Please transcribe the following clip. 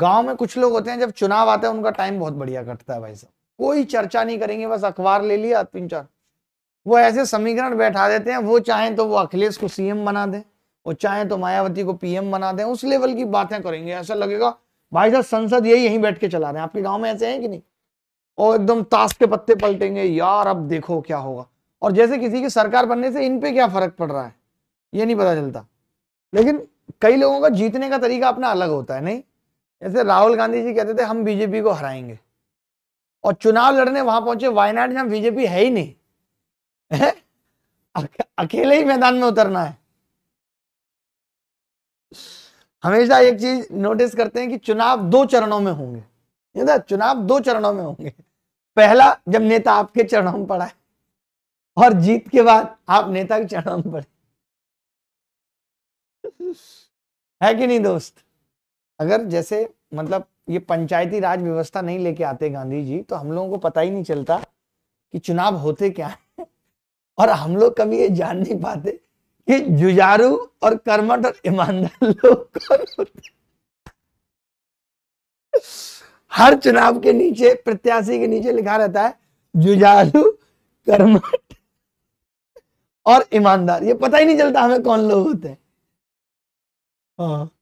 गांव में कुछ लोग होते हैं जब चुनाव आते हैं उनका टाइम बहुत बढ़िया कटता है भाई साहब कोई चर्चा नहीं करेंगे बस अखबार ले लिया तीन चार वो ऐसे समीकरण बैठा देते हैं वो चाहे तो वो अखिलेश को सीएम बना दें वो चाहे तो मायावती को पीएम बना दें उस लेवल की बातें करेंगे ऐसा लगेगा भाई साहब संसद यही यहीं बैठ के चला रहे हैं आपके गाँव में ऐसे हैं कि नहीं और एकदम ताश के पत्ते पलटेंगे यार अब देखो क्या होगा और जैसे किसी की सरकार बनने से इन पे क्या फर्क पड़ रहा है ये नहीं पता चलता लेकिन कई लोगों का जीतने का तरीका अपना अलग होता है नहीं जैसे राहुल गांधी जी कहते थे हम बीजेपी को हराएंगे और चुनाव लड़ने वहां पहुंचे वायनाड जहां बीजेपी है ही नहीं है? अकेले ही मैदान में उतरना है हमेशा एक चीज नोटिस करते हैं कि चुनाव दो चरणों में होंगे चुनाव दो चरणों में होंगे पहला जब नेता आपके चरणों में पड़ा है और जीत के बाद आप नेता के चरणों में पड़े है कि नहीं दोस्त अगर जैसे मतलब ये पंचायती राज व्यवस्था नहीं लेके आते गांधी जी तो हम लोगों को पता ही नहीं चलता कि चुनाव होते क्या है और हम लोग कभी ये जान नहीं पाते कि जुजारू और कर्मठ और ईमानदार लोग कौन होते हर चुनाव के नीचे प्रत्याशी के नीचे लिखा रहता है जुजारू कर्मठ और ईमानदार ये पता ही नहीं चलता हमें कौन लोग होते हैं हाँ